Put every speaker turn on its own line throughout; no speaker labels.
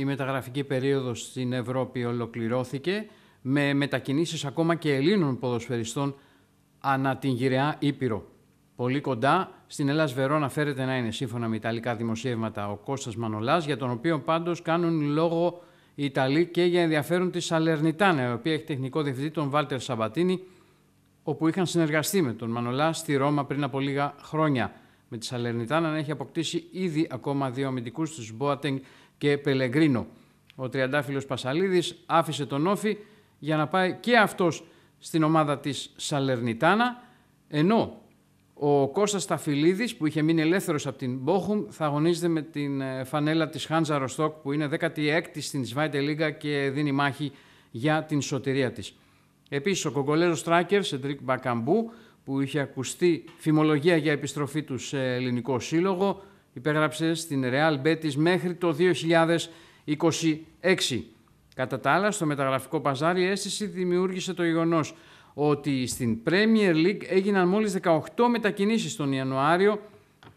η μεταγραφική περίοδος στην Ευρώπη ολοκληρώθηκε με μετακινήσεις ακόμα και Ελλήνων ποδοσφαιριστών ανά την γυραιά Ήπειρο. Πολύ κοντά στην Ελλάς Βερόνα φέρεται να είναι σύμφωνα με ιταλικά δημοσίευματα ο Κώστας Μανολάς, για τον οποίο πάντως κάνουν λόγο οι Ιταλοί και για ενδιαφέρον της Σαλερνιτάνα, η οποία έχει τεχνικό διευθυντή τον Βάλτερ Σαμπατίνη, όπου είχαν συνεργαστεί με τον Μανολά στη Ρώμα πριν από λίγα χρόνια με τη Σαλερνιτάνα να έχει αποκτήσει ήδη ακόμα δύο αμυντικούς τους Μπόατενγκ και Πελεγκρίνο. Ο τριαντάφυλλος Πασαλίδης άφησε τον Όφη για να πάει και αυτός στην ομάδα της Σαλερνιτάνα, ενώ ο Κώστας Σταφυλίδης που είχε μείνει ελεύθερος από την Μπόχουμ θα αγωνίζεται με την ε, φανέλα της Χάντζα Ροστόκ που είναι 16η στην Σβάιντε Λίγα και δίνει μάχη για την σωτηρία της. Επίσης, ο κογκολέρο Τράκερ, Σεντρίκ Μπακαμπού, που είχε ακουστεί φημολογία για επιστροφή τους σε ελληνικό σύλλογο. Υπέγραψε στην Real Betis μέχρι το 2026. Κατά τα άλλα, στο μεταγραφικό παζάρι αίσθηση δημιούργησε το γεγονός ότι στην Premier League έγιναν μόλις 18 μετακινήσεις τον Ιανουάριο,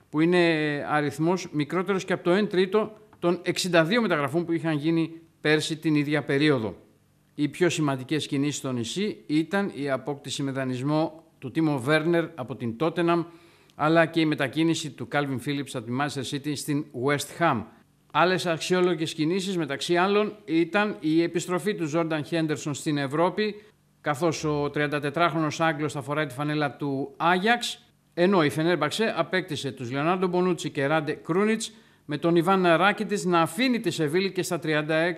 που είναι αριθμός μικρότερος και από το 1 τρίτο των 62 μεταγραφών που είχαν γίνει πέρσι την ίδια περίοδο. Οι πιο σημαντικές κινήσεις στο νησί ήταν η απόκτηση με δανεισμό του Τίμο Βέρνερ από την Τότεναμ, αλλά και η μετακίνηση του Κάλβιν Φίλιπς από τη Manchester City στην West Ham. Άλλες αξιόλογες κινήσεις μεταξύ άλλων ήταν η επιστροφή του Ζόρνταν Χέντερσον στην Ευρώπη, καθώς ο 34 χρονο Άγγλος θα φοράει τη φανέλα του Άγιαξ, ενώ η Φενέρμπαξε απέκτησε τους Λεωνάρντο Μπονούτσι και Ράντε Κρούνιτς, με τον Ιβάν τη να αφήνει τη Σεβίλη και στα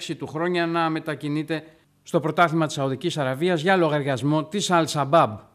36 του χρόνια να μετακινείται στο πρωτάθλημα της Σαουδικής Αραβίας για λογαριασμό της Al Shabaab.